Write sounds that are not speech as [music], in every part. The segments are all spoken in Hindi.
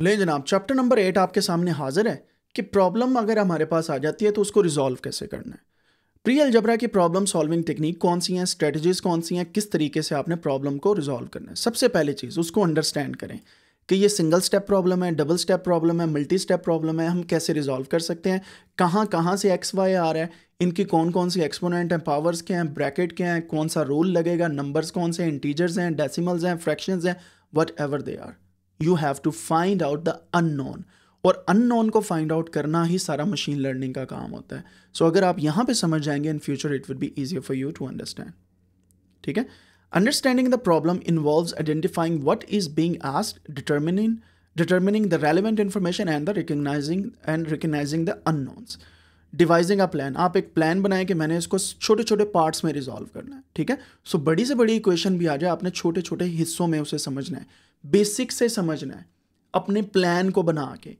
ले जनाब चैप्टर नंबर एट आपके सामने हाजिर है कि प्रॉब्लम अगर हमारे पास आ जाती है तो उसको रिजॉल्व कैसे करना है प्री अलजबरा की प्रॉब्लम सॉल्विंग टेक्निक कौन सी हैं स्ट्रेटजीज कौन सी हैं किस तरीके से आपने प्रॉब्लम को रिजॉल्व करना है सबसे पहले चीज़ उसको अंडरस्टैंड करें कि ये सिंगल स्टेप प्रॉब्लम है डबल स्टेप प्रॉब्लम है मल्टी स्टेप प्रॉब्लम है हम कैसे रिजॉल्व कर सकते हैं कहाँ कहाँ से एक्स वाई आ रहा है इनकी कौन कौन सी एक्सपोनेंट हैं पावर्स के हैं ब्रैकेट के हैं कौन सा रोल लगेगा नंबर्स कौन से इंटीजर्स हैं डेसिमल्स हैं फ्रैक्शंस हैं whatever they are you have to find out the unknown और अननोन को फाइंड आउट करना ही सारा मशीन लर्निंग का काम होता है सो so, अगर आप यहां पे समझ जाएंगे in future it would be easier for you to understand ठीक है understanding the problem involve identifying what is being asked determining determining the relevant information and the recognizing and recognizing the unknowns devising a plan आप एक प्लान बनाएं कि मैंने इसको छोटे छोटे पार्ट्स में रिजॉल्व करना है ठीक है सो so, बड़ी से बड़ी इक्वेशन भी आ जाए आपने छोटे छोटे हिस्सों में उसे समझना है बेसिक से समझना है अपने प्लान को बना के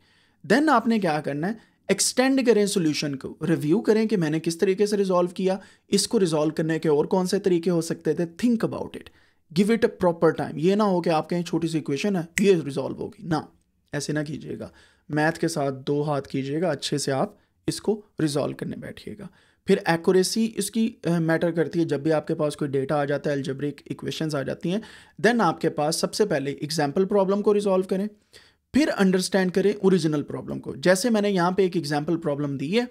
देन आपने क्या करना है एक्सटेंड करें सोल्यूशन को रिव्यू करें कि मैंने किस तरीके से रिजॉल्व किया इसको रिजॉल्व करने के और कौन से तरीके हो सकते थे think about it give it a proper time ये ना हो कि आपके यहाँ छोटी सी इक्वेशन है ये रिजॉल्व होगी ना ऐसे ना कीजिएगा मैथ के साथ दो हाथ कीजिएगा अच्छे से आप इसको रिजॉल्व करने बैठिएगा फिर एक्यूरेसी इसकी मैटर करती है जब भी आपके पास कोई डेटा आ जाता है एल्जेब्रिक इक्वेशंस आ जाती हैं देन आपके पास सबसे पहले एग्जाम्पल प्रॉब्लम को रिजॉल्व करें फिर अंडरस्टैंड करें ओरिजिनल प्रॉब्लम को जैसे मैंने यहाँ पे एक एग्जाम्पल प्रॉब्लम दी है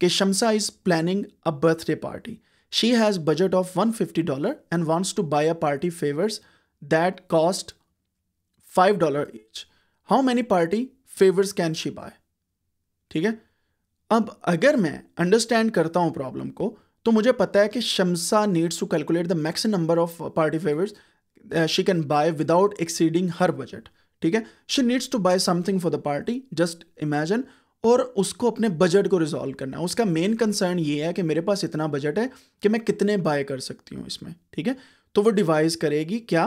कि Shamsa is planning a birthday party she has budget of one fifty dollar and wants to buy a party favours that cost five dollar each how many party favours can she buy ठीक है अब अगर मैं अंडरस्टैंड करता हूँ प्रॉब्लम को तो मुझे पता है कि Shamsa needs to calculate the max number of party favours she can buy without exceeding her budget ठीक है she needs to buy something for the party just imagine और उसको अपने बजट को रिजॉल्व करना है उसका मेन कंसर्न ये है कि मेरे पास इतना बजट है कि मैं कितने बाय कर सकती हूँ इसमें ठीक है तो वो डिवाइज करेगी क्या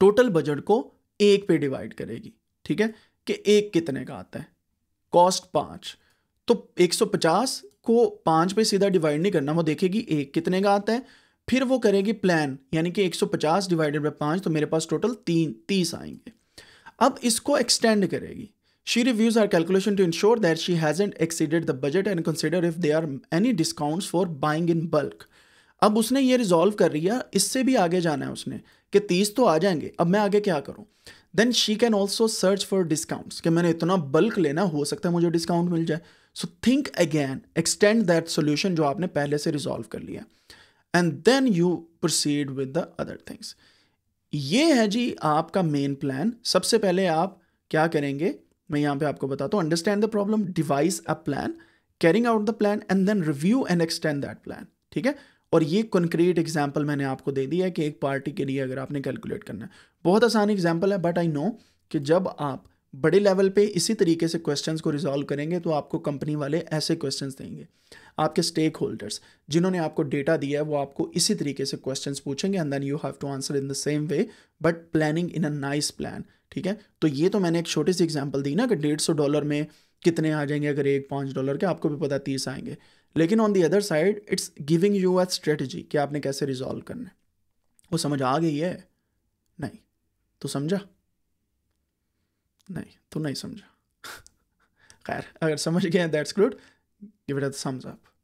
टोटल बजट को एक पे डिवाइड करेगी ठीक है कि एक कितने का आता है कॉस्ट पाँच तो 150 को पाँच पे सीधा डिवाइड नहीं करना वो देखेगी एक कितने का आता है फिर वो करेगी प्लान यानी कि 150 डिवाइडेड बाई पाँच तो मेरे पास टोटल तीन तीस आएंगे अब इसको एक्सटेंड करेगी she reviews our calculation to ensure that she hasn't exceeded the budget and consider if there are any discount for buying in bulk अब उसने ये रिजॉल्व कर लिया इससे भी आगे जाना है उसने कि तीस तो आ जाएंगे अब मैं आगे क्या करूँ then she can also search for discounts कि मैंने इतना बल्क लेना हो सकता है मुझे डिस्काउंट मिल जाए so think again extend that solution जो आपने पहले से रिजॉल्व कर लिया and then you proceed with the other things ये है जी आपका मेन प्लान सबसे पहले आप क्या करेंगे मैं यहाँ पे आपको बताता हूँ understand the problem device a plan carrying out the plan and then review and extend that plan ठीक है और ये कंक्रीट एग्जाम्पल मैंने आपको दे दिया है कि एक पार्टी के लिए अगर आपने कैलकुलेट करना है बहुत आसान एग्जाम्पल है बट आई नो कि जब आप बड़े लेवल पे इसी तरीके से क्वेश्चंस को रिजॉल्व करेंगे तो आपको कंपनी वाले ऐसे क्वेश्चंस देंगे आपके स्टेक होल्डर्स जिन्होंने आपको डेटा दिया है वो आपको इसी तरीके से क्वेश्चंस पूछेंगे and then you have to answer in the same way but planning in a nice plan ठीक है तो ये तो मैंने एक छोटी सी एग्जाम्पल दी ना कि डेढ़ सौ डॉलर में कितने आ जाएंगे अगर एक पाँच डॉलर के आपको भी पता तीस आएंगे लेकिन on the other side it's giving you a strategy कि आपने कैसे रिजॉल्व करना है वो समझ आ गई है नहीं तो समझा नहीं तो नहीं समझा [laughs] खैर अगर समझ गए that's good give it thumbs up